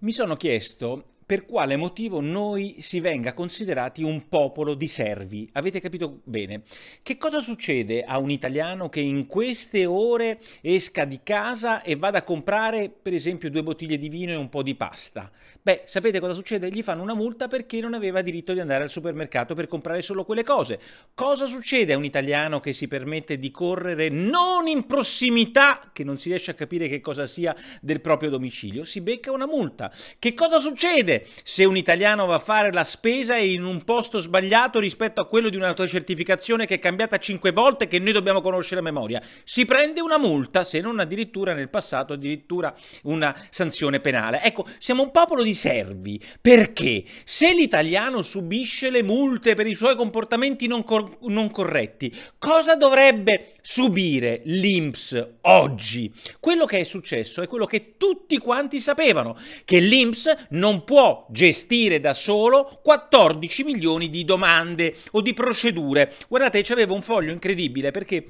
mi sono chiesto per quale motivo noi si venga considerati un popolo di servi. Avete capito bene? Che cosa succede a un italiano che in queste ore esca di casa e vada a comprare per esempio due bottiglie di vino e un po' di pasta? Beh, sapete cosa succede? Gli fanno una multa perché non aveva diritto di andare al supermercato per comprare solo quelle cose. Cosa succede a un italiano che si permette di correre non in prossimità, che non si riesce a capire che cosa sia, del proprio domicilio? Si becca una multa. Che cosa succede? se un italiano va a fare la spesa in un posto sbagliato rispetto a quello di un'autocertificazione che è cambiata cinque volte che noi dobbiamo conoscere a memoria. Si prende una multa, se non addirittura nel passato, addirittura una sanzione penale. Ecco, siamo un popolo di servi perché se l'italiano subisce le multe per i suoi comportamenti non, cor non corretti, cosa dovrebbe subire l'INPS oggi? Quello che è successo è quello che tutti quanti sapevano, che l'INPS non può gestire da solo 14 milioni di domande o di procedure. Guardate, c'avevo un foglio incredibile perché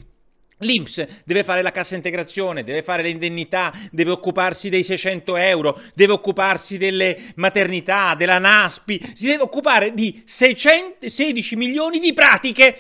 L'Inps deve fare la cassa integrazione, deve fare le indennità, deve occuparsi dei 600 euro, deve occuparsi delle maternità, della NASPI, si deve occupare di 616 milioni di pratiche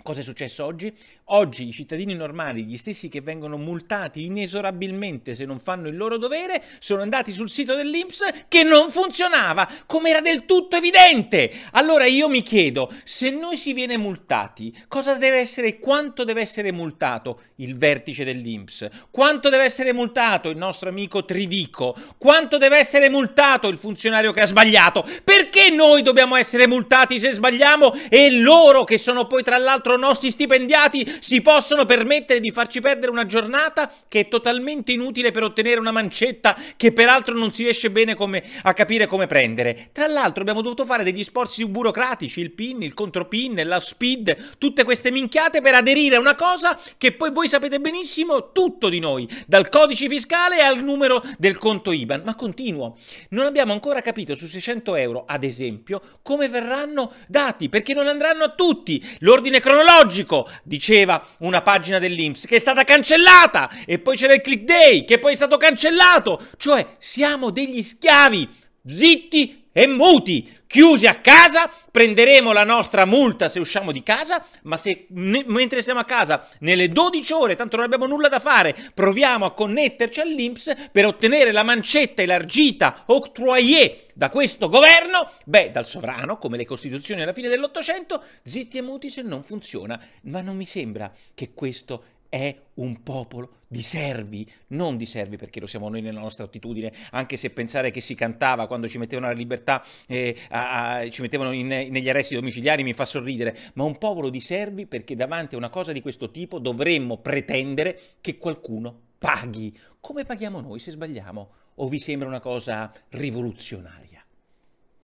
Cosa è successo oggi? Oggi i cittadini normali, gli stessi che vengono multati inesorabilmente se non fanno il loro dovere, sono andati sul sito dell'Inps che non funzionava, come era del tutto evidente. Allora io mi chiedo, se noi si viene multati, cosa deve essere, quanto deve essere multato il vertice dell'Inps? Quanto deve essere multato il nostro amico Tridico? Quanto deve essere multato il funzionario che ha sbagliato? Perché noi dobbiamo essere multati se sbagliamo e loro che sono poi tra l'altro quattro nostri stipendiati si possono permettere di farci perdere una giornata che è totalmente inutile per ottenere una mancetta che peraltro non si riesce bene come, a capire come prendere. Tra l'altro abbiamo dovuto fare degli sforzi burocratici, il pin, il contropin, la speed, tutte queste minchiate per aderire a una cosa che poi voi sapete benissimo tutto di noi, dal codice fiscale al numero del conto IBAN. Ma continuo, non abbiamo ancora capito su 600 euro, ad esempio, come verranno dati, perché non andranno a tutti. L'ordine cronologico cronologico, diceva una pagina dell'Inps, che è stata cancellata, e poi c'era il click day, che poi è stato cancellato, cioè siamo degli schiavi, zitti e muti, chiusi a casa, prenderemo la nostra multa se usciamo di casa, ma se mentre siamo a casa nelle 12 ore, tanto non abbiamo nulla da fare, proviamo a connetterci all'Inps per ottenere la mancetta elargita octroyer da questo governo, beh, dal sovrano, come le costituzioni alla fine dell'Ottocento, zitti e muti se non funziona, ma non mi sembra che questo è un popolo di servi, non di servi perché lo siamo noi nella nostra attitudine, anche se pensare che si cantava quando ci mettevano la libertà, eh, a, a, ci mettevano in, negli arresti domiciliari mi fa sorridere, ma un popolo di servi perché davanti a una cosa di questo tipo dovremmo pretendere che qualcuno paghi, come paghiamo noi se sbagliamo, o vi sembra una cosa rivoluzionaria?